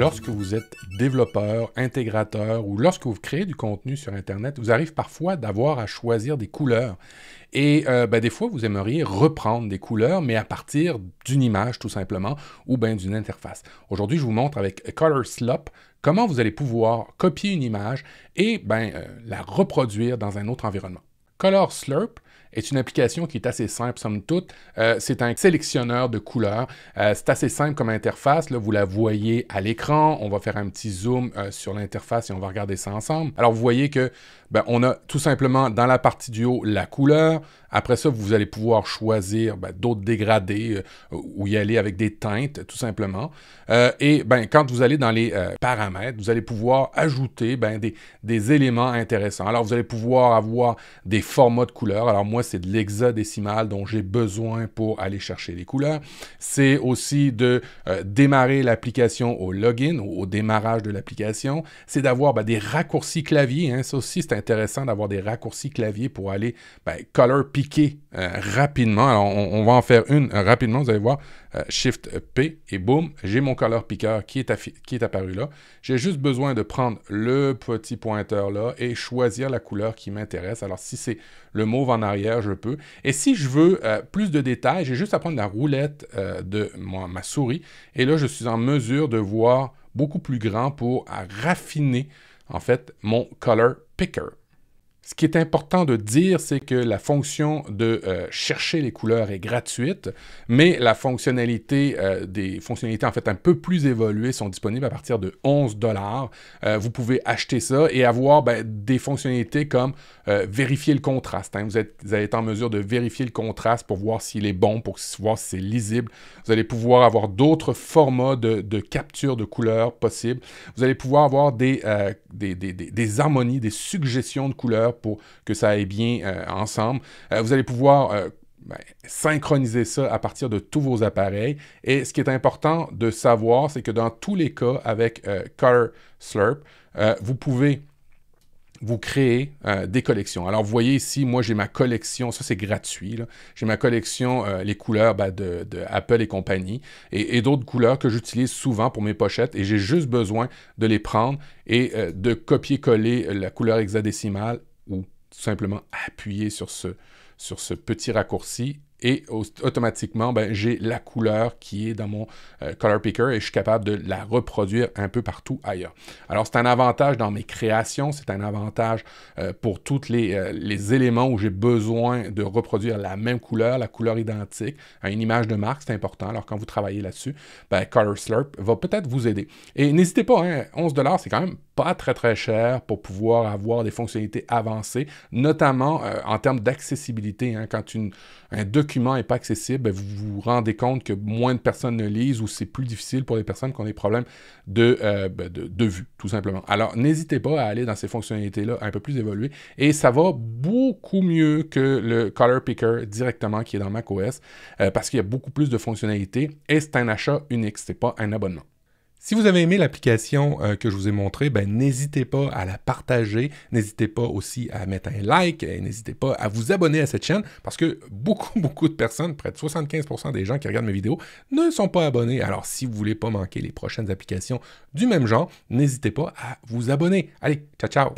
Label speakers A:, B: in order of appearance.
A: lorsque vous êtes développeur, intégrateur ou lorsque vous créez du contenu sur Internet, vous arrive parfois d'avoir à choisir des couleurs. Et euh, ben, des fois, vous aimeriez reprendre des couleurs, mais à partir d'une image tout simplement ou bien d'une interface. Aujourd'hui, je vous montre avec Color Slurp comment vous allez pouvoir copier une image et ben, euh, la reproduire dans un autre environnement. Color Slurp, est une application qui est assez simple, somme toute. Euh, c'est un sélectionneur de couleurs. Euh, c'est assez simple comme interface. Là, vous la voyez à l'écran. On va faire un petit zoom euh, sur l'interface et on va regarder ça ensemble. Alors, vous voyez que ben, on a tout simplement dans la partie du haut la couleur. Après ça, vous allez pouvoir choisir ben, d'autres dégradés ou y aller avec des teintes, tout simplement. et ben, quand vous allez dans les paramètres, vous allez pouvoir ajouter ben, des, des éléments intéressants. Alors, vous allez pouvoir avoir des formats de couleurs. Alors, moi, c'est de l'hexadécimal dont j'ai besoin pour aller chercher les couleurs. C'est aussi de euh, démarrer l'application au login, au, au démarrage de l'application. C'est d'avoir ben, des raccourcis clavier. Hein. Ça aussi, c'est intéressant d'avoir des raccourcis clavier pour aller ben, color piquer euh, rapidement. Alors, on, va en faire une euh, rapidement. Vous allez voir, Shift P et boum, j'ai mon color picker qui est, qui est apparu là. J'ai juste besoin de prendre le petit pointeur là et choisir la couleur qui m'intéresse. Alors, si c'est le mauve en arrière, je peux. Et si je veux euh, plus de détails, j'ai juste à prendre la roulette euh, de ma souris. Et là, je suis en mesure de voir beaucoup plus grand pour raffiner, en fait, mon color picker. Ce qui est important de dire, c'est que la fonction de euh, chercher les couleurs est gratuite, mais la fonctionnalité, euh, des fonctionnalités en fait un peu plus évoluées sont disponibles à partir de 11 dollars. Euh, vous pouvez acheter ça et avoir ben, des fonctionnalités comme vérifier le contraste. Hein. Vous, êtes, allez être en mesure de vérifier le contraste pour voir s'il est bon, pour voir si c'est lisible. Vous allez pouvoir avoir d'autres formats de, capture de couleurs possibles. Vous allez pouvoir avoir des harmonies, des suggestions de couleurs pour que ça aille bien euh, ensemble. Euh, vous allez pouvoir euh, ben, synchroniser ça à partir de tous vos appareils. Et ce qui est important de savoir, c'est que dans tous les cas, avec Color Slurp, vous pouvez vous créer des collections. Alors, vous voyez ici, moi, j'ai ma collection, ça c'est gratuit, j'ai ma collection, les couleurs ben, d'Apple de, Apple et compagnie, et, d'autres couleurs que j'utilise souvent pour mes pochettes, et j'ai juste besoin de les prendre et de copier-coller la couleur hexadécimale ou simplement appuyer sur ce, sur ce petit raccourci et automatiquement, ben, j'ai la couleur qui est dans mon euh, Color Picker et je suis capable de la reproduire un peu partout ailleurs. Alors, c'est un avantage dans mes créations, c'est un avantage euh, pour tous euh, les, éléments où j'ai besoin de reproduire la même couleur, la couleur identique à une image de marque, c'est important. Alors, quand vous travaillez là-dessus, ben, Color Slurp va peut-être vous aider. Et n'hésitez pas, hein, 11$, c'est quand même pas très très cher pour pouvoir avoir des fonctionnalités avancées, notamment en termes d'accessibilité. Hein. quand une, un document document n'est pas accessible, ben, vous vous rendez compte que moins de personnes le lisent ou c'est plus difficile pour les personnes qui ont des problèmes euh, ben, de, de, vue, tout simplement. Alors, n'hésitez pas à aller dans ces fonctionnalités-là un peu plus évoluées et ça va beaucoup mieux que le Color Picker directement qui est dans macOS euh, parce qu'il y a beaucoup plus de fonctionnalités et c'est un achat unique, c'est pas un abonnement. Si vous avez aimé l'application euh, que je vous ai montrée, ben, n'hésitez pas à la partager, n'hésitez pas aussi à mettre un like et n'hésitez pas à vous abonner à cette chaîne parce que beaucoup, beaucoup de personnes, près de 75% des gens qui regardent mes vidéos, ne sont pas abonnés. Alors si vous ne voulez pas manquer les prochaines applications du même genre, n'hésitez pas à vous abonner. Allez, ciao, ciao!